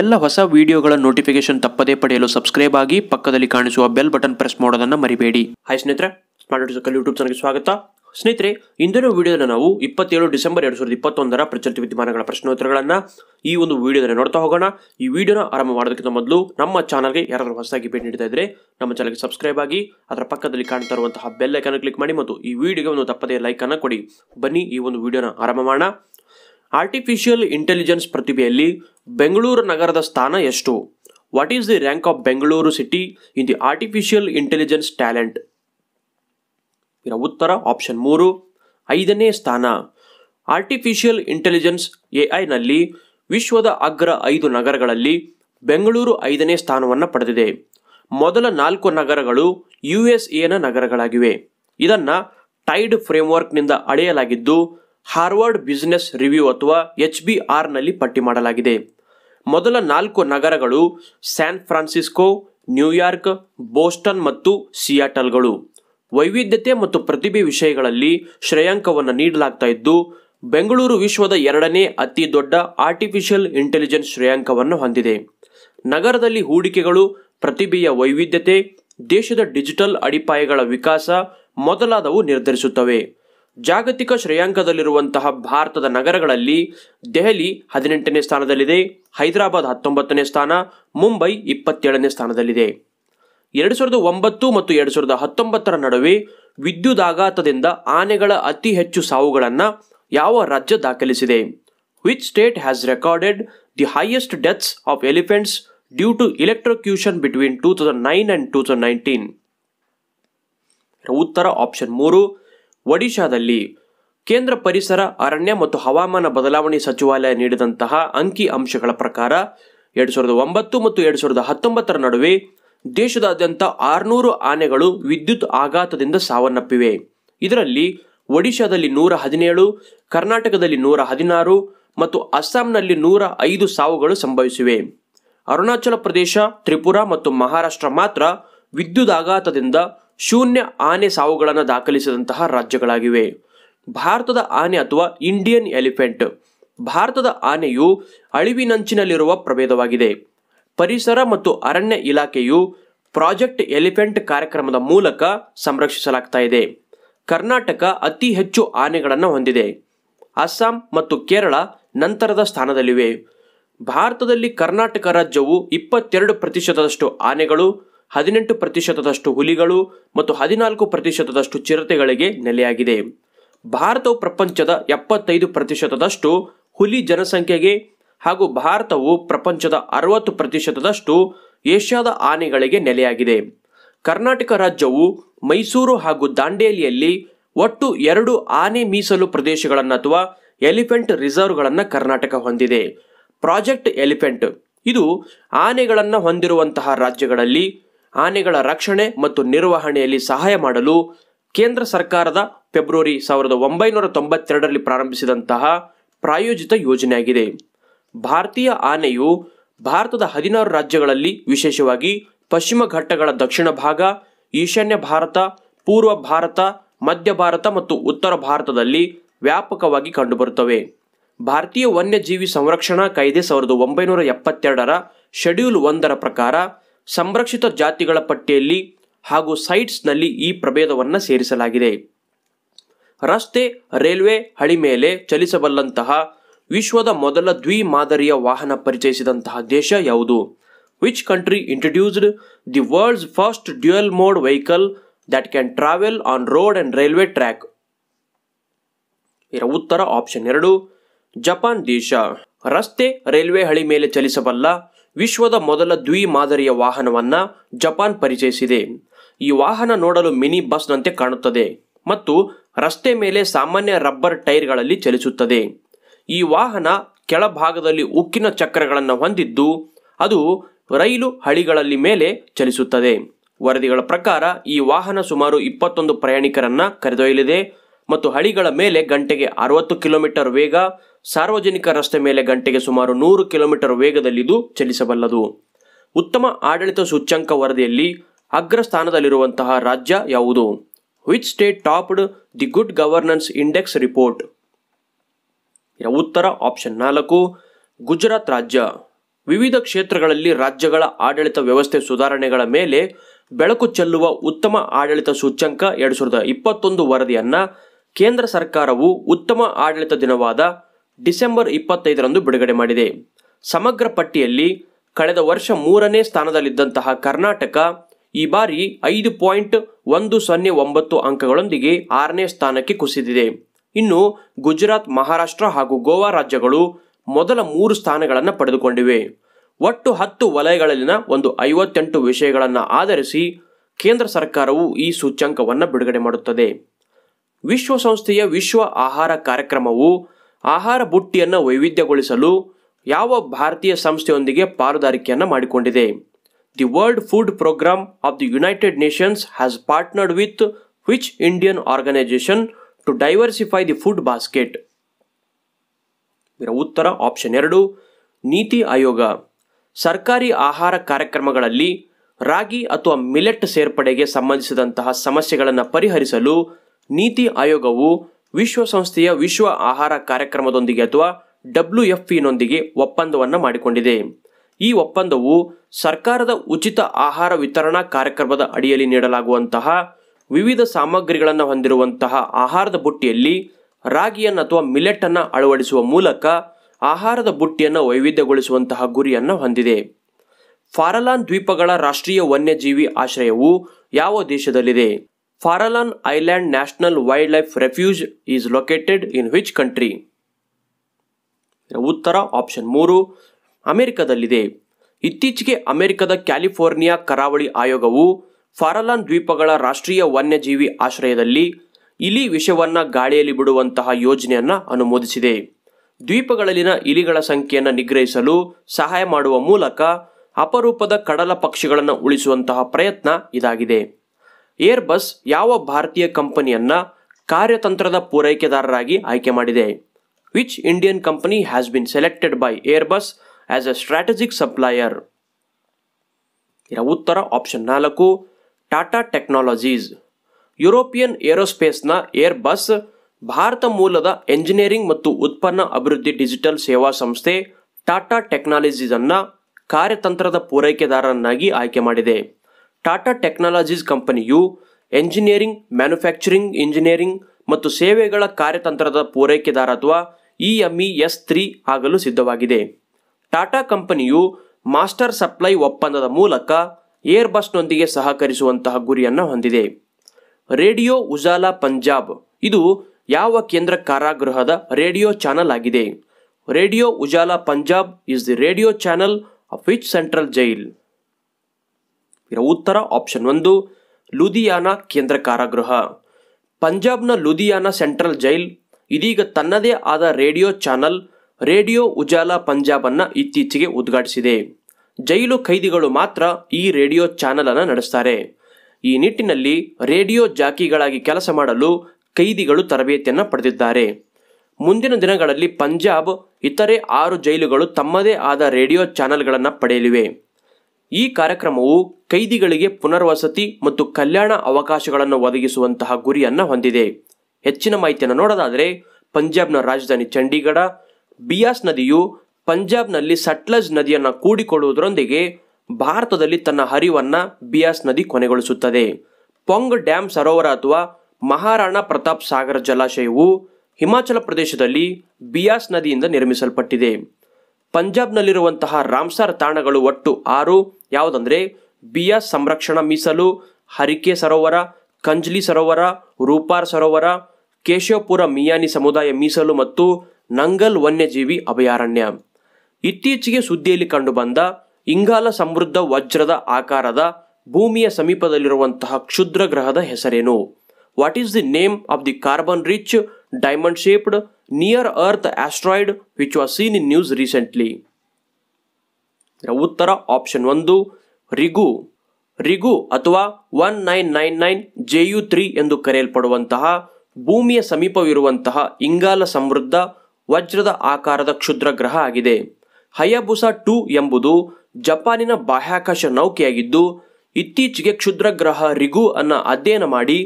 ಎಲ್ಲ ಹೊಸ ವಿಡಿಯೋಗಳ ನೋಟಿಫಿಕೇಶನ್ ತಪ್ಪದೇ ಪಡೆಯಲು ಸಬ್ಸ್ಕ್ರೈಬ್ ಆಗಿ ಪಕ್ಕದಲ್ಲಿ ಕಾಣಿಸುವ ಬೆಲ್ ಬಟನ್ ಪ್ರೆಸ್ ಮಾಡೋದನ್ನ ಮರಿಬೇಡಿ ಹಾಯ್ ಸ್ನೇಹಿತರೆ ಸ್ಮಾರ್ಟ್ ಸಕಲ್ ಯೂಟ್ಯೂಬ್ ಚಾನಲ್ಗೆ ಸ್ವಾಗತ ಸ್ನೇಹಿತರೆ ಇಂದಿನ ವಿಡಿಯೋದಲ್ಲಿ ನಾವು ಇಪ್ಪತ್ತೇಳು ಡಿಸೆಂಬರ್ ಎರಡು ಸಾವಿರದ ಇಪ್ಪತ್ತೊಂದರ ಪ್ರಚಲಿತ ವಿದ್ಯಮಾನಗಳ ಪ್ರಶ್ನೋತ್ತರಗಳನ್ನು ಈ ಒಂದು ವಿಡಿಯೋದಲ್ಲಿ ನೋಡ್ತಾ ಹೋಗೋಣ ಈ ವಿಡಿಯೋನ ಆರಂಭ ಮಾಡೋದಕ್ಕಿಂತ ಮೊದಲು ನಮ್ಮ ಚಾನಲ್ಗೆ ಯಾರಾದರೂ ಹೊಸದಾಗಿ ಭೇಟಿ ನೀಡ್ತಾ ಇದ್ರೆ ನಮ್ಮ ಚಾನಲ್ಗೆ ಸಬ್ಸ್ಕ್ರೈಬ್ ಆಗಿ ಅದರ ಪಕ್ಕದಲ್ಲಿ ಕಾಣ್ತಾ ಇರುವಂತಹ ಬೆಲ್ ಕ್ಲಿಕ್ ಮಾಡಿ ಮತ್ತು ಈ ವಿಡಿಯೋಗೆ ಒಂದು ತಪ್ಪದೇ ಲೈಕ್ ಕೊಡಿ ಬನ್ನಿ ಈ ಒಂದು ವಿಡಿಯೋನ ಆರಂಭ ಮಾಡೋಣ ಆರ್ಟಿಫಿಷಿಯಲ್ ಇಂಟೆಲಿಜೆನ್ಸ್ ಪ್ರತಿಭೆಯಲ್ಲಿ ಬೆಂಗಳೂರು ನಗರದ ಸ್ಥಾನ ಎಷ್ಟು what is the rank of Bengaluru city in the artificial intelligence talent ಇದರ ಉತ್ತರ ಆಪ್ಷನ್ ಮೂರು ಐದನೇ ಸ್ಥಾನ ಆರ್ಟಿಫಿಷಿಯಲ್ ಇಂಟೆಲಿಜೆನ್ಸ್ ಐನಲ್ಲಿ ವಿಶ್ವದ ಅಗ್ರ ಐದು ನಗರಗಳಲ್ಲಿ ಬೆಂಗಳೂರು ಐದನೇ ಸ್ಥಾನವನ್ನು ಪಡೆದಿದೆ ಮೊದಲ ನಾಲ್ಕು ನಗರಗಳು ಯು ಎಸ್ ಎನ ನಗರಗಳಾಗಿವೆ ಇದನ್ನು ಟೈಡ್ ಫ್ರೇಮ್ವರ್ಕ್ನಿಂದ ಅಳೆಯಲಾಗಿದ್ದು ಹಾರ್ವರ್ಡ್ ಬಿಸಿನೆಸ್ ರಿವ್ಯೂ ಅಥವಾ ಎಚ್ ಬಿ ಆರ್ನಲ್ಲಿ ಪಟ್ಟಿ ಮಾಡಲಾಗಿದೆ ಮೊದಲ ನಾಲ್ಕು ನಗರಗಳು ಸ್ಯಾನ್ ಫ್ರಾನ್ಸಿಸ್ಕೋ ನ್ಯೂಯಾರ್ಕ್ ಬೋಸ್ಟನ್ ಮತ್ತು ಸಿಯಾಟಲ್ಗಳು ವೈವಿಧ್ಯತೆ ಮತ್ತು ಪ್ರತಿಭೆ ವಿಷಯಗಳಲ್ಲಿ ಶ್ರೇಯಾಂಕವನ್ನು ನೀಡಲಾಗ್ತಾ ಇದ್ದು ಬೆಂಗಳೂರು ವಿಶ್ವದ ಎರಡನೇ ಅತಿ ದೊಡ್ಡ ಆರ್ಟಿಫಿಷಿಯಲ್ ಇಂಟೆಲಿಜೆನ್ಸ್ ಶ್ರೇಯಾಂಕವನ್ನು ಹೊಂದಿದೆ ನಗರದಲ್ಲಿ ಹೂಡಿಕೆಗಳು ಪ್ರತಿಭೆಯ ವೈವಿಧ್ಯತೆ ದೇಶದ ಡಿಜಿಟಲ್ ಅಡಿಪಾಯಗಳ ವಿಕಾಸ ಮೊದಲಾದವು ನಿರ್ಧರಿಸುತ್ತವೆ ಜಾಗತಿಕ ಶ್ರೇಯಾಂಕದಲ್ಲಿರುವಂತಹ ಭಾರತದ ನಗರಗಳಲ್ಲಿ ದೆಹಲಿ ಹದಿನೆಂಟನೇ ಸ್ಥಾನದಲ್ಲಿದೆ ಹೈದರಾಬಾದ್ ಹತ್ತೊಂಬತ್ತನೇ ಸ್ಥಾನ ಮುಂಬೈ ಇಪ್ಪತ್ತೇಳನೇ ಸ್ಥಾನದಲ್ಲಿದೆ ಎರಡು ಸಾವಿರದ ಒಂಬತ್ತು ಮತ್ತು ಎರಡು ಸಾವಿರದ ಹತ್ತೊಂಬತ್ತರ ನಡುವೆ ವಿದ್ಯುತ್ ಆಘಾತದಿಂದ ಆನೆಗಳ ಅತಿ ಹೆಚ್ಚು ಸಾವುಗಳನ್ನು ಯಾವ ರಾಜ್ಯ ದಾಖಲಿಸಿದೆ which state has recorded the highest deaths of elephants due to electrocution between two thousand nine and two thousand nineteen ಉತ್ತರ ಆಪ್ಷನ್ ಮೂರು ಒಡಿಶಾದಲ್ಲಿ ಕೇಂದ್ರ ಪರಿಸರ ಅರಣ್ಯ ಮತ್ತು ಹವಾಮಾನ ಬದಲಾವಣೆ ಸಚಿವಾಲಯ ನೀಡಿದಂತಹ ಅಂಕಿ ಅಂಶಗಳ ಪ್ರಕಾರ ಎರಡು ಸಾವಿರದ ಒಂಬತ್ತು ಮತ್ತು ಎರಡು ಸಾವಿರದ ಹತ್ತೊಂಬತ್ತರ ನಡುವೆ ದೇಶದಾದ್ಯಂತ ಆರುನೂರು ಆನೆಗಳು ವಿದ್ಯುತ್ ಆಘಾತದಿಂದ ಸಾವನ್ನಪ್ಪಿವೆ ಇದರಲ್ಲಿ ಒಡಿಶಾದಲ್ಲಿ ನೂರ ಹದಿನೇಳು ಕರ್ನಾಟಕದಲ್ಲಿ ನೂರ ಹದಿನಾರು ಮತ್ತು ಅಸ್ಸಾಂನಲ್ಲಿ ನೂರ ಐದು ಸಾವುಗಳು ಸಂಭವಿಸಿವೆ ಅರುಣಾಚಲ ಪ್ರದೇಶ ತ್ರಿಪುರಾ ಮತ್ತು ಮಹಾರಾಷ್ಟ್ರ ಮಾತ್ರ ವಿದ್ಯುತ್ ಆಘಾತದಿಂದ ಶೂನ್ಯ ಆನೆ ಸಾವುಗಳನ್ನು ದಾಖಲಿಸಿದಂತಹ ರಾಜ್ಯಗಳಾಗಿವೆ ಭಾರತದ ಆನೆ ಅಥವಾ ಇಂಡಿಯನ್ ಎಲಿಫೆಂಟ್ ಭಾರತದ ಆನೆಯು ಅಳಿವಿನಂಚಿನಲ್ಲಿರುವ ಪ್ರಭೇದವಾಗಿದೆ ಪರಿಸರ ಮತ್ತು ಅರಣ್ಯ ಇಲಾಖೆಯು ಪ್ರಾಜೆಕ್ಟ್ ಎಲಿಫೆಂಟ್ ಕಾರ್ಯಕ್ರಮದ ಮೂಲಕ ಸಂರಕ್ಷಿಸಲಾಗ್ತಾ ಇದೆ ಕರ್ನಾಟಕ ಅತಿ ಹೆಚ್ಚು ಆನೆಗಳನ್ನು ಹೊಂದಿದೆ ಅಸ್ಸಾಂ ಮತ್ತು ಕೇರಳ ನಂತರದ ಸ್ಥಾನದಲ್ಲಿವೆ ಭಾರತದಲ್ಲಿ ಕರ್ನಾಟಕ ರಾಜ್ಯವು ಇಪ್ಪತ್ತೆರಡು ಪ್ರತಿಶತದಷ್ಟು ಆನೆಗಳು ಹದಿನೆಂಟು ಪ್ರತಿಶತದಷ್ಟು ಹುಲಿಗಳು ಮತ್ತು ಹದಿನಾಲ್ಕು ಪ್ರತಿಶತದಷ್ಟು ಚಿರತೆಗಳಿಗೆ ನೆಲೆಯಾಗಿದೆ ಭಾರತವು ಪ್ರಪಂಚದ ಎಪ್ಪತ್ತೈದು ಪ್ರತಿಶತದಷ್ಟು ಹುಲಿ ಜನಸಂಖ್ಯೆಗೆ ಹಾಗೂ ಭಾರತವು ಪ್ರಪಂಚದ ಅರವತ್ತು ಪ್ರತಿಶತದಷ್ಟು ಏಷ್ಯಾದ ಆನೆಗಳಿಗೆ ನೆಲೆಯಾಗಿದೆ ಕರ್ನಾಟಕ ರಾಜ್ಯವು ಮೈಸೂರು ಹಾಗೂ ದಾಂಡೇಲಿಯಲ್ಲಿ ಒಟ್ಟು ಎರಡು ಆನೆ ಮೀಸಲು ಪ್ರದೇಶಗಳನ್ನು ಅಥವಾ ಎಲಿಫೆಂಟ್ ರಿಸರ್ವ್ಗಳನ್ನು ಕರ್ನಾಟಕ ಹೊಂದಿದೆ ಪ್ರಾಜೆಕ್ಟ್ ಎಲಿಫೆಂಟ್ ಇದು ಆನೆಗಳನ್ನು ಹೊಂದಿರುವಂತಹ ರಾಜ್ಯಗಳಲ್ಲಿ ಆನೆಗಳ ರಕ್ಷಣೆ ಮತ್ತು ನಿರ್ವಹಣೆಯಲ್ಲಿ ಸಹಾಯ ಮಾಡಲು ಕೇಂದ್ರ ಸರ್ಕಾರದ ಫೆಬ್ರವರಿ ಸಾವಿರದ ಒಂಬೈನೂರ ತೊಂಬತ್ತೆರಡರಲ್ಲಿ ಪ್ರಾರಂಭಿಸಿದಂತಹ ಪ್ರಾಯೋಜಿತ ಯೋಜನೆಯಾಗಿದೆ ಭಾರತೀಯ ಆನೆಯು ಭಾರತದ ಹದಿನಾರು ರಾಜ್ಯಗಳಲ್ಲಿ ವಿಶೇಷವಾಗಿ ಪಶ್ಚಿಮ ಘಟ್ಟಗಳ ದಕ್ಷಿಣ ಭಾಗ ಈಶಾನ್ಯ ಭಾರತ ಪೂರ್ವ ಭಾರತ ಮಧ್ಯ ಭಾರತ ಮತ್ತು ಉತ್ತರ ಭಾರತದಲ್ಲಿ ವ್ಯಾಪಕವಾಗಿ ಕಂಡುಬರುತ್ತವೆ ಭಾರತೀಯ ವನ್ಯಜೀವಿ ಸಂರಕ್ಷಣಾ ಕಾಯ್ದೆ ಸಾವಿರದ ಒಂಬೈನೂರ ಎಪ್ಪತ್ತೆರಡರ ಶೆಡ್ಯೂಲ್ ಒಂದರ ಪ್ರಕಾರ ಸಂರಕ್ಷಿತ ಜಾತಿಗಳ ಪಟ್ಟಿಯಲ್ಲಿ ಹಾಗೂ ಸೈಟ್ಸ್ನಲ್ಲಿ ಈ ಪ್ರಭೇದವನ್ನು ಸೇರಿಸಲಾಗಿದೆ ರಸ್ತೆ ರೈಲ್ವೆ ಹಳಿ ಮೇಲೆ ಚಲಿಸಬಲ್ಲಂತಹ ವಿಶ್ವದ ಮೊದಲ ದ್ವಿ ಮಾದರಿಯ ವಾಹನ ಪರಿಚಯಿಸಿದಂತಹ ದೇಶ ಯಾವುದು which country introduced the world's first dual mode vehicle that can travel on road and railway track ಇದರ ಉತ್ತರ ಆಪ್ಷನ್ ಎರಡು ಜಪಾನ್ ದೇಶ ರಸ್ತೆ ರೈಲ್ವೆ ಹಳಿ ಮೇಲೆ ಚಲಿಸಬಲ್ಲ ವಿಶ್ವದ ಮೊದಲ ದ್ವಿ ಮಾದರಿಯ ವಾಹನವನ್ನ ಜಪಾನ್ ಪರಿಚಯಿಸಿದೆ ಈ ವಾಹನ ನೋಡಲು ಮಿನಿ ಬಸ್ನಂತೆ ಕಾಣುತ್ತದೆ ಮತ್ತು ರಸ್ತೆ ಮೇಲೆ ಸಾಮಾನ್ಯ ರಬ್ಬರ್ ಟೈರ್ಗಳಲ್ಲಿ ಚಲಿಸುತ್ತದೆ ಈ ವಾಹನ ಕೆಳಭಾಗದಲ್ಲಿ ಉಕ್ಕಿನ ಚಕ್ರಗಳನ್ನು ಹೊಂದಿದ್ದು ಅದು ರೈಲು ಹಳಿಗಳಲ್ಲಿ ಮೇಲೆ ಚಲಿಸುತ್ತದೆ ವರದಿಗಳ ಪ್ರಕಾರ ಈ ವಾಹನ ಸುಮಾರು ಇಪ್ಪತ್ತೊಂದು ಪ್ರಯಾಣಿಕರನ್ನ ಕರೆದೊಯ್ಯಲಿದೆ ಮತ್ತು ಹಳಿಗಳ ಮೇಲೆ ಗಂಟೆಗೆ ಅರವತ್ತು ಕಿಲೋಮೀಟರ್ ವೇಗ ಸಾರ್ವಜನಿಕ ರಸ್ತೆ ಮೇಲೆ ಗಂಟೆಗೆ ಸುಮಾರು ನೂರು ಕಿಲೋಮೀಟರ್ ಇದು ಚಲಿಸಬಲ್ಲದು ಉತ್ತಮ ಆಡಳಿತ ಸೂಚ್ಯಂಕ ವರದಿಯಲ್ಲಿ ಅಗ್ರ ಸ್ಥಾನದಲ್ಲಿರುವಂತಹ ರಾಜ್ಯ ಯಾವುದು which state topped the good governance index report ಉತ್ತರ ಆಪ್ಷನ್ ನಾಲ್ಕು ಗುಜರಾತ್ ರಾಜ್ಯ ವಿವಿಧ ಕ್ಷೇತ್ರಗಳಲ್ಲಿ ರಾಜ್ಯಗಳ ಆಡಳಿತ ವ್ಯವಸ್ಥೆ ಸುಧಾರಣೆಗಳ ಮೇಲೆ ಬೆಳಕು ಚೆಲ್ಲುವ ಉತ್ತಮ ಆಡಳಿತ ಸೂಚ್ಯಂಕ ಎರಡು ಸಾವಿರದ ಇಪ್ಪತ್ತೊಂದು ವರದಿಯನ್ನು ಕೇಂದ್ರ ಸರ್ಕಾರವು ಉತ್ತಮ ಆಡಳಿತ ದಿನವಾದ ಡಿಸೆಂಬರ್ ಇಪ್ಪತ್ತೈದರಂದು ಬಿಡುಗಡೆ ಮಾಡಿದೆ ಸಮಗ್ರ ಪಟ್ಟಿಯಲ್ಲಿ ಕಳೆದ ವರ್ಷ ಮೂರನೇ ಸ್ಥಾನದಲ್ಲಿದ್ದಂತಹ ಕರ್ನಾಟಕ ಈ ಬಾರಿ ಐದು ಪಾಯಿಂಟ್ ಒಂದು ಸೊನ್ನೆ ಒಂಬತ್ತು ಅಂಕಗಳೊಂದಿಗೆ ಆರನೇ ಸ್ಥಾನಕ್ಕೆ ಕುಸಿದಿದೆ ಇನ್ನು ಗುಜರಾತ್ ಮಹಾರಾಷ್ಟ್ರ ಹಾಗೂ ಗೋವಾ ರಾಜ್ಯಗಳು ಮೊದಲ ಮೂರು ಸ್ಥಾನಗಳನ್ನು ಪಡೆದುಕೊಂಡಿವೆ ಒಟ್ಟು ಹತ್ತು ವಲಯಗಳಲ್ಲಿನ ಒಂದು ಐವತ್ತೆಂಟು ವಿಷಯಗಳನ್ನು ಆಧರಿಸಿ ಕೇಂದ್ರ ಸರ್ಕಾರವು ಈ ಸೂಚ್ಯಂಕವನ್ನು ಬಿಡುಗಡೆ ಮಾಡುತ್ತದೆ ವಿಶ್ವಸಂಸ್ಥೆಯ ವಿಶ್ವ ಆಹಾರ ಕಾರ್ಯಕ್ರಮವು ಆಹಾರ ಬುಟ್ಟಿಯನ್ನು ವೈವಿಧ್ಯಗೊಳಿಸಲು ಯಾವ ಭಾರತೀಯ ಸಂಸ್ಥೆಯೊಂದಿಗೆ ಪಾಲುದಾರಿಕೆಯನ್ನು ಮಾಡಿಕೊಂಡಿದೆ the world food programme of the United Nations has partnered with which Indian organization to diversify the food basket ಉತ್ತರ ಆಪ್ಷನ್ ಎರಡು ನೀತಿ ಆಯೋಗ ಸರ್ಕಾರಿ ಆಹಾರ ಕಾರ್ಯಕ್ರಮಗಳಲ್ಲಿ ರಾಗಿ ಅಥವಾ ಮಿಲೆಟ್ ಸೇರ್ಪಡೆಗೆ ಸಂಬಂಧಿಸಿದಂತಹ ಸಮಸ್ಯೆಗಳನ್ನು ಪರಿಹರಿಸಲು ನೀತಿ ಆಯೋಗವು ವಿಶ್ವಸಂಸ್ಥೆಯ ವಿಶ್ವ ಆಹಾರ ಕಾರ್ಯಕ್ರಮದೊಂದಿಗೆ ಅಥವಾ ಡಬ್ಲ್ಯೂ ಎಫ್ ನೊಂದಿಗೆ ಒಪ್ಪಂದವನ್ನು ಮಾಡಿಕೊಂಡಿದೆ ಈ ಒಪ್ಪಂದವು ಸರ್ಕಾರದ ಉಚಿತ ಆಹಾರ ವಿತರಣಾ ಕಾರ್ಯಕ್ರಮದ ಅಡಿಯಲ್ಲಿ ನೀಡಲಾಗುವಂತಹ ವಿವಿಧ ಸಾಮಗ್ರಿಗಳನ್ನು ಹೊಂದಿರುವಂತಹ ಆಹಾರದ ಬುಟ್ಟಿಯಲ್ಲಿ ರಾಗಿಯನ್ನು ಅಥವಾ ಮಿಲೆಟ್ ಅನ್ನು ಅಳವಡಿಸುವ ಮೂಲಕ ಆಹಾರದ ಬುಟ್ಟಿಯನ್ನು ವೈವಿಧ್ಯಗೊಳಿಸುವಂತಹ ಗುರಿಯನ್ನು ಹೊಂದಿದೆ ಫಾರಲಾನ್ ದ್ವೀಪಗಳ ರಾಷ್ಟ್ರೀಯ ವನ್ಯಜೀವಿ ಆಶ್ರಯವು ಯಾವ ದೇಶದಲ್ಲಿದೆ island national wildlife refuge is located in which country ಉತ್ತರ ಆಪ್ಷನ್ ಮೂರು ಅಮೆರಿಕದಲ್ಲಿದೆ ಇತ್ತೀಚೆಗೆ ಅಮೆರಿಕದ ಕ್ಯಾಲಿಫೋರ್ನಿಯಾ ಕರಾವಳಿ ಆಯೋಗವು ಫಾರಲಾನ್ ದ್ವೀಪಗಳ ರಾಷ್ಟ್ರೀಯ ವನ್ಯಜೀವಿ ಆಶ್ರಯದಲ್ಲಿ ಇಲಿ ವಿಷವನ್ನು ಗಾಳಿಯಲ್ಲಿ ಬಿಡುವಂತಹ ಯೋಜನೆಯನ್ನು ಅನುಮೋದಿಸಿದೆ ದ್ವೀಪಗಳಲ್ಲಿನ ಇಲಿಗಳ ಸಂಖ್ಯೆಯನ್ನು ನಿಗ್ರಹಿಸಲು ಸಹಾಯ ಮಾಡುವ ಮೂಲಕ ಅಪರೂಪದ ಕಡಲ ಪಕ್ಷಿಗಳನ್ನು ಉಳಿಸುವಂತಹ ಪ್ರಯತ್ನ ಇದಾಗಿದೆ ಬಸ್ ಯಾವ ಭಾರತೀಯ ಕಂಪನಿಯನ್ನ ಕಾರ್ಯತಂತ್ರದ ಪೂರೈಕೆದಾರರಾಗಿ ಆಯ್ಕೆ ಮಾಡಿದೆ which Indian company has been selected by Airbus as a strategic supplier ಇದರ ಉತ್ತರ ಆಪ್ಷನ್ ನಾಲ್ಕು ಟಾಟಾ ಟೆಕ್ನಾಲಜೀಸ್ ಯುರೋಪಿಯನ್ ಏರೋಸ್ಪೇಸ್ನ ಏರ್ಬಸ್ ಭಾರತ ಮೂಲದ ಎಂಜಿನಿಯರಿಂಗ್ ಮತ್ತು ಉತ್ಪನ್ನ ಅಭಿವೃದ್ಧಿ ಡಿಜಿಟಲ್ ಸೇವಾ ಸಂಸ್ಥೆ ಟಾಟಾ ಟೆಕ್ನಾಲಜೀಸ್ ಅನ್ನ ಕಾರ್ಯತಂತ್ರದ ಪೂರೈಕೆದಾರರನ್ನಾಗಿ ಆಯ್ಕೆ ಮಾಡಿದೆ ಟಾಟಾ ಟೆಕ್ನಾಲಜೀಸ್ ಕಂಪನಿಯು ಎಂಜಿನಿಯರಿಂಗ್ ಮ್ಯಾನುಫ್ಯಾಕ್ಚರಿಂಗ್ ಇಂಜಿನಿಯರಿಂಗ್ ಮತ್ತು ಸೇವೆಗಳ ಕಾರ್ಯತಂತ್ರದ ಪೂರೈಕೆದಾರ ಅಥವಾ ಇ ಎಂಇ ಎಸ್ ತ್ರೀ ಆಗಲು ಸಿದ್ಧವಾಗಿದೆ ಟಾಟಾ ಕಂಪನಿಯು ಮಾಸ್ಟರ್ ಸಪ್ಲೈ ಒಪ್ಪಂದದ ಮೂಲಕ ಬಸ್ನೊಂದಿಗೆ ಸಹಕರಿಸುವಂತಹ ಗುರಿಯನ್ನು ಹೊಂದಿದೆ ರೇಡಿಯೋ ಉಜಾಲ ಪಂಜಾಬ್ ಇದು ಯಾವ ಕೇಂದ್ರ ಕಾರಾಗೃಹದ ರೇಡಿಯೋ ಚಾನಲ್ ಆಗಿದೆ radio Ujala Punjab is the radio channel of which central jail ಇರೋ ಉತ್ತರ ಆಪ್ಷನ್ ಒಂದು ಲುಧಿಯಾನ ಕೇಂದ್ರ ಕಾರಾಗೃಹ ಪಂಜಾಬ್ನ ಲುಧಿಯಾನ ಸೆಂಟ್ರಲ್ ಜೈಲ್ ಇದೀಗ ತನ್ನದೇ ಆದ radio channel radio Ujala Punjab ಅನ್ನ ಇತ್ತೀಚೆಗೆ ಉದ್ಘಾಟಿಸಿದೆ ಜೈಲು ಖೈದಿಗಳು ಮಾತ್ರ ಈ ರೇಡಿಯೋ ಚಾನಲ್ ಅನ್ನು ನಡೆಸ್ತಾರೆ ಈ ನಿಟ್ಟಿನಲ್ಲಿ ರೇಡಿಯೋ ಜಾಕಿಗಳಾಗಿ ಕೆಲಸ ಮಾಡಲು ಕೈದಿಗಳು ತರಬೇತಿಯನ್ನು ಪಡೆದಿದ್ದಾರೆ ಮುಂದಿನ ದಿನಗಳಲ್ಲಿ ಪಂಜಾಬ್ ಇತರೆ ಆರು ಜೈಲುಗಳು ತಮ್ಮದೇ ಆದ ರೇಡಿಯೋ ಚಾನೆಲ್ಗಳನ್ನು ಪಡೆಯಲಿವೆ ಈ ಕಾರ್ಯಕ್ರಮವು ಕೈದಿಗಳಿಗೆ ಪುನರ್ವಸತಿ ಮತ್ತು ಕಲ್ಯಾಣ ಅವಕಾಶಗಳನ್ನು ಒದಗಿಸುವಂತಹ ಗುರಿಯನ್ನು ಹೊಂದಿದೆ ಹೆಚ್ಚಿನ ಮಾಹಿತಿಯನ್ನು ನೋಡೋದಾದರೆ ಪಂಜಾಬ್ನ ರಾಜಧಾನಿ ಚಂಡೀಗಢ ಬಿಯಾಸ್ ನದಿಯು ಪಂಜಾಬ್ನಲ್ಲಿ ಸಟ್ಲಜ್ ನದಿಯನ್ನು ಕೂಡಿಕೊಳ್ಳುವುದರೊಂದಿಗೆ ಭಾರತದಲ್ಲಿ ತನ್ನ ಹರಿವನ್ನು ಬಿಯಾಸ್ ನದಿ ಕೊನೆಗೊಳಿಸುತ್ತದೆ ಪೊಂಗ್ ಡ್ಯಾಮ್ ಸರೋವರ ಅಥವಾ ಮಹಾರಾಣಾ ಪ್ರತಾಪ್ ಸಾಗರ ಜಲಾಶಯವು ಹಿಮಾಚಲ ಪ್ರದೇಶದಲ್ಲಿ ಬಿಯಾಸ್ ನದಿಯಿಂದ ನಿರ್ಮಿಸಲ್ಪಟ್ಟಿದೆ ಪಂಜಾಬ್ನಲ್ಲಿರುವಂತಹ ರಾಮ್ಸಾರ್ ತಾಣಗಳು ಒಟ್ಟು ಆರು ಯಾವುದಂದ್ರೆ ಬಿಯಾ ಸಂರಕ್ಷಣಾ ಮೀಸಲು ಹರಿಕೆ ಸರೋವರ ಕಂಜ್ಲಿ ಸರೋವರ ರೂಪಾರ್ ಸರೋವರ ಕೇಶವಪುರ ಮಿಯಾನಿ ಸಮುದಾಯ ಮೀಸಲು ಮತ್ತು ನಂಗಲ್ ವನ್ಯಜೀವಿ ಅಭಯಾರಣ್ಯ ಇತ್ತೀಚೆಗೆ ಸುದ್ದಿಯಲ್ಲಿ ಕಂಡುಬಂದ ಇಂಗಾಲ ಸಮೃದ್ಧ ವಜ್ರದ ಆಕಾರದ ಭೂಮಿಯ ಸಮೀಪದಲ್ಲಿರುವಂತಹ ಕ್ಷುದ್ರ ಗ್ರಹದ ಹೆಸರೇನು what is the name of the carbon rich diamond shaped near Earth asteroid which was seen in news recently. ಉತ್ತರ ಆಪ್ಷನ್ ಒಂದು ರಿಗು ರಿಗು ಅಥವಾ one nine nine nine J U three ಎಂದು ಕರೆಯಲ್ಪಡುವಂತಹ ಭೂಮಿಯ ಸಮೀಪವಿರುವಂತಹ ಇಂಗಾಲ ಸಮೃದ್ಧ ವಜ್ರದ ಆಕಾರದ ಕ್ಷುದ್ರ ಗ್ರಹ ಆಗಿದೆ ಹಯಬುಸ ಟು ಎಂಬುದು ಜಪಾನಿನ ಬಾಹ್ಯಾಕಾಶ ನೌಕೆಯಾಗಿದ್ದು ಇತ್ತೀಚೆಗೆ ಕ್ಷುದ್ರಗ್ರಹ ರಿಗು ಅನ್ನು ಅಧ್ಯಯನ ಮಾಡಿ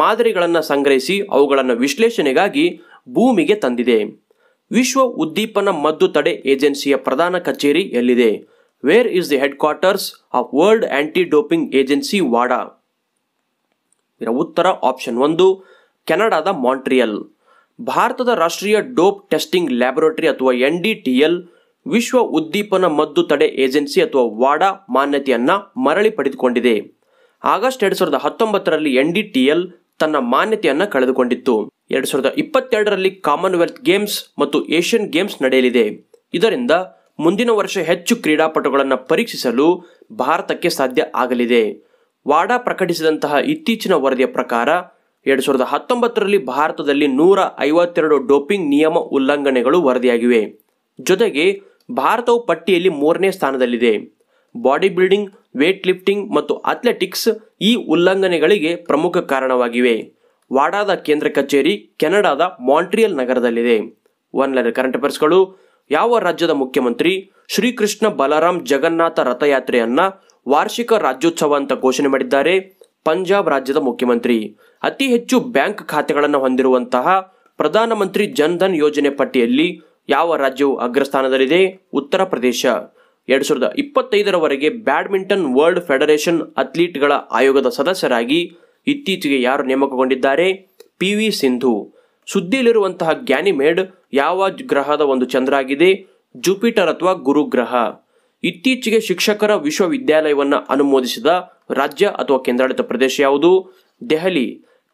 ಮಾದರಿಗಳನ್ನು ಸಂಗ್ರಹಿಸಿ ಅವುಗಳನ್ನು ವಿಶ್ಲೇಷಣೆಗಾಗಿ ಭೂಮಿಗೆ ತಂದಿದೆ ವಿಶ್ವ ಉದ್ದೀಪನ ಮದ್ದು ತಡೆ ಏಜೆನ್ಸಿಯ ಪ್ರಧಾನ ಕಚೇರಿ ಎಲ್ಲಿದೆ where is the headquarters of world anti doping agency ವಾಡಾ ಇದರ ಉತ್ತರ ಆಪ್ಷನ್ ಒಂದು ಕೆನಡಾದ ಮಾಂಟ್ರಿಯಲ್ ಭಾರತದ ರಾಷ್ಟ್ರೀಯ ಡೋಪ್ ಟೆಸ್ಟಿಂಗ್ ಲ್ಯಾಬೊರೇಟರಿ ಅಥವಾ ಎನ್ ಡಿ ಟಿ ಎಲ್ ವಿಶ್ವ ಉದ್ದೀಪನ ಮದ್ದು ತಡೆ ಏಜೆನ್ಸಿ ಅಥವಾ ವಾಡಾ ಮಾನ್ಯತೆಯನ್ನು ಮರಳಿ ಪಡೆದುಕೊಂಡಿದೆ ಆಗಸ್ಟ್ ಎರಡು ಸಾವಿರದ ಹತ್ತೊಂಬತ್ತರಲ್ಲಿ ಎನ್ ಡಿ ಟಿ ಎಲ್ ತನ್ನ ಮಾನ್ಯತೆಯನ್ನು ಕಳೆದುಕೊಂಡಿತ್ತು ಎರಡ್ ಸಾವಿರದ ಇಪ್ಪತ್ತೆರಡರಲ್ಲಿ ಕಾಮನ್ವೆಲ್ತ್ ಗೇಮ್ಸ್ ಮತ್ತು ಏಷ್ಯನ್ ಗೇಮ್ಸ್ ನಡೆಯಲಿದೆ ಇದರಿಂದ ಮುಂದಿನ ವರ್ಷ ಹೆಚ್ಚು ಕ್ರೀಡಾಪಟುಗಳನ್ನು ಪರೀಕ್ಷಿಸಲು ಭಾರತಕ್ಕೆ ಸಾಧ್ಯ ಆಗಲಿದೆ ವಾಡಾ ಪ್ರಕಟಿಸಿದಂತಹ ಇತ್ತೀಚಿನ ವರದಿಯ ಪ್ರಕಾರ ಎರಡ್ ಸಾವಿರದ ಹತ್ತೊಂಬತ್ತರಲ್ಲಿ ಭಾರತದಲ್ಲಿ ನೂರ ಐವತ್ತೆರಡು ಡೋಪಿಂಗ್ ನಿಯಮ ಉಲ್ಲಂಘನೆಗಳು ವರದಿಯಾಗಿವೆ ಜೊತೆಗೆ ಭಾರತವು ಪಟ್ಟಿಯಲ್ಲಿ ಮೂರನೇ ಸ್ಥಾನದಲ್ಲಿದೆ ಬಾಡಿ ಬಿಲ್ಡಿಂಗ್ ವೇಟ್ ಲಿಫ್ಟಿಂಗ್ ಮತ್ತು ಅಥ್ಲೆಟಿಕ್ಸ್ ಈ ಉಲ್ಲಂಘನೆಗಳಿಗೆ ಪ್ರಮುಖ ಕಾರಣವಾಗಿವೆ ವಾಡಾದ ಕೇಂದ್ರ ಕಚೇರಿ ಕೆನಡಾದ ಮಾಂಟ್ರಿಯಲ್ ನಗರದಲ್ಲಿದೆ ಒನ್ಲೈನ್ ಕರೆಂಟ್ ಅಫೇರ್ಸ್ಗಳು ಯಾವ ರಾಜ್ಯದ ಮುಖ್ಯಮಂತ್ರಿ ಶ್ರೀಕೃಷ್ಣ ಬಲರಾಮ್ ಜಗನ್ನಾಥ ರಥಯಾತ್ರೆಯನ್ನ ವಾರ್ಷಿಕ ರಾಜ್ಯೋತ್ಸವ ಅಂತ ಘೋಷಣೆ ಮಾಡಿದ್ದಾರೆ ಪಂಜಾಬ್ ರಾಜ್ಯದ ಮುಖ್ಯಮಂತ್ರಿ ಅತಿ ಹೆಚ್ಚು ಬ್ಯಾಂಕ್ ಖಾತೆಗಳನ್ನು ಹೊಂದಿರುವಂತಹ ಪ್ರಧಾನಮಂತ್ರಿ ಜನ್ಧನ್ ಯೋಜನೆ ಪಟ್ಟಿಯಲ್ಲಿ ಯಾವ ರಾಜ್ಯವು ಅಗ್ರಸ್ಥಾನದಲ್ಲಿದೆ ಉತ್ತರ ಪ್ರದೇಶ ಎರಡು ಸಾವಿರದ ಇಪ್ಪತ್ತೈದರವರೆಗೆ ಬ್ಯಾಡ್ಮಿಂಟನ್ ವರ್ಲ್ಡ್ ಫೆಡರೇಷನ್ ಅಥ್ಲೀಟ್ಗಳ ಆಯೋಗದ ಸದಸ್ಯರಾಗಿ ಇತ್ತೀಚೆಗೆ ಯಾರು ನೇಮಕಗೊಂಡಿದ್ದಾರೆ ಪಿ ವಿ ಸಿಂಧು ಸುದ್ದಿಯಲ್ಲಿರುವಂತಹ ಗ್ಯಾನಿಮೇಡ್ ಯಾವ ಗ್ರಹದ ಒಂದು ಚಂದ್ರ ಆಗಿದೆ ಜುಪಿಟರ್ ಅಥವಾ ಗುರುಗ್ರಹ ಇತ್ತೀಚೆಗೆ ಶಿಕ್ಷಕರ ವಿಶ್ವವಿದ್ಯಾಲಯವನ್ನು ಅನುಮೋದಿಸಿದ ರಾಜ್ಯ ಅಥವಾ ಕೇಂದ್ರಾಡಳಿತ ಪ್ರದೇಶ ಯಾವುದು ದೆಹಲಿ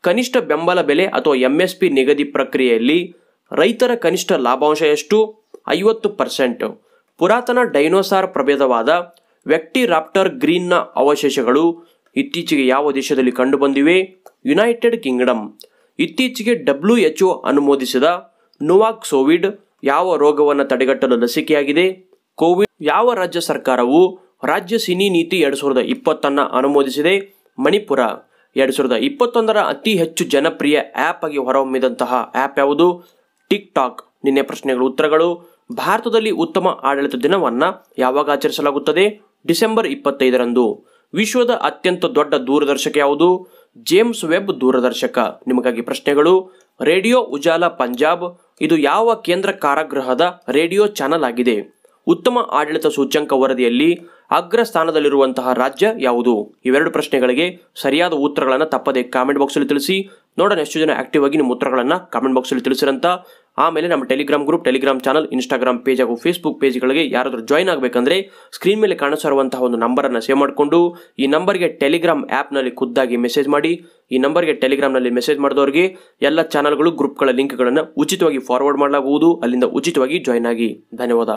ಕನಿಷ್ಠ ಬೆಂಬಲ ಬೆಲೆ ಅಥವಾ ಪಿ ನಿಗದಿ ಪ್ರಕ್ರಿಯೆಯಲ್ಲಿ ರೈತರ ಕನಿಷ್ಠ ಲಾಭಾಂಶ ಎಷ್ಟು ಐವತ್ತು ಪರ್ಸೆಂಟ್ ಪುರಾತನ ಡೈನೋಸಾರ್ ಪ್ರಭೇದವಾದ ರಾಪ್ಟರ್ ಗ್ರೀನ್ನ ಅವಶೇಷಗಳು ಇತ್ತೀಚೆಗೆ ಯಾವ ದೇಶದಲ್ಲಿ ಕಂಡುಬಂದಿವೆ ಯುನೈಟೆಡ್ ಕಿಂಗ್ಡಮ್ ಇತ್ತೀಚೆಗೆ ಡಬ್ಲ್ಯೂ ಒ ಅನುಮೋದಿಸಿದ ನುವಾಕ್ ಸೋವಿಡ್ ಯಾವ ರೋಗವನ್ನು ತಡೆಗಟ್ಟಲು ಲಸಿಕೆಯಾಗಿದೆ ಕೋವಿಡ್ ಯಾವ ರಾಜ್ಯ ಸರ್ಕಾರವು ರಾಜ್ಯ ಸಿನಿ ನೀತಿ ಎರಡು ಸಾವಿರದ ಇಪ್ಪತ್ತನ್ನು ಅನುಮೋದಿಸಿದೆ ಮಣಿಪುರ ಎರಡು ಸಾವಿರದ ಇಪ್ಪತ್ತೊಂದರ ಅತಿ ಹೆಚ್ಚು ಜನಪ್ರಿಯ ಆ್ಯಪ್ ಆಗಿ ಹೊರಹೊಮ್ಮಿದಂತಹ ಆ್ಯಪ್ ಯಾವುದು ಟಿಕ್ ಟಾಕ್ ನಿನ್ನೆ ಪ್ರಶ್ನೆಗಳ ಉತ್ತರಗಳು ಭಾರತದಲ್ಲಿ ಉತ್ತಮ ಆಡಳಿತ ದಿನವನ್ನು ಯಾವಾಗ ಆಚರಿಸಲಾಗುತ್ತದೆ ಡಿಸೆಂಬರ್ ಇಪ್ಪತ್ತೈದರಂದು ವಿಶ್ವದ ಅತ್ಯಂತ ದೊಡ್ಡ ದೂರದರ್ಶಕ ಯಾವುದು ಜೇಮ್ಸ್ ವೆಬ್ ದೂರದರ್ಶಕ ನಿಮಗಾಗಿ ಪ್ರಶ್ನೆಗಳು ರೇಡಿಯೋ ಉಜಾಲ ಪಂಜಾಬ್ ಇದು ಯಾವ ಕೇಂದ್ರ ಕಾರಾಗೃಹದ ರೇಡಿಯೋ ಚಾನಲ್ ಆಗಿದೆ ಉತ್ತಮ ಆಡಳಿತ ಸೂಚ್ಯಂಕ ವರದಿಯಲ್ಲಿ ಅಗ್ರ ಸ್ಥಾನದಲ್ಲಿರುವಂತಹ ರಾಜ್ಯ ಯಾವುದು ಇವೆರಡು ಪ್ರಶ್ನೆಗಳಿಗೆ ಸರಿಯಾದ ಉತ್ತರಗಳನ್ನು ತಪ್ಪದೆ ಕಾಮೆಂಟ್ ಬಾಕ್ಸಲ್ಲಿ ತಿಳಿಸಿ ನೋಡೋಣ ಎಷ್ಟು ಜನ ಆಕ್ಟಿವ್ ಆಗಿ ನಿಮ್ಮ ಉತ್ತರಗಳನ್ನು ಕಾಮೆಂಟ್ ಬಾಕ್ಸಲ್ಲಿ ತಿಳಿಸಿರಂತ ಆಮೇಲೆ ನಮ್ಮ Telegram group Telegram channel Instagram page ಹಾಗೂ ಫೇಸ್ಬುಕ್ ಪೇಜ್ಗಳಿಗೆ ಯಾರಾದರೂ ಜಾಯ್ನ್ ಆಗಬೇಕಂದ್ರೆ ಸ್ಕ್ರೀನ್ ಮೇಲೆ ಕಾಣಿಸಿರುವಂತಹ ಒಂದು ನಂಬರನ್ನು ಸೇವ್ ಮಾಡಿಕೊಂಡು ಈ ನಂಬರ್ಗೆ ಟೆಲಿಗ್ರಾಮ್ ಆ್ಯಪ್ನಲ್ಲಿ ಖುದ್ದಾಗಿ ಮೆಸೇಜ್ ಮಾಡಿ ಈ ನಂಬರ್ಗೆ ಟೆಲಿಗ್ರಾಮ್ನಲ್ಲಿ ಮೆಸೇಜ್ ಮಾಡಿದವರಿಗೆ ಎಲ್ಲ ಚಾನಲ್ಗಳು ಗ್ರೂಪ್ಗಳ ಲಿಂಕ್ಗಳನ್ನು ಉಚಿತವಾಗಿ ಫಾರ್ವರ್ಡ್ ಮಾಡಲಾಗುವುದು ಅಲ್ಲಿಂದ ಉಚಿತವಾಗಿ ಜಾಯ್ನ್ ಆಗಿ ಧನ್ಯವಾದ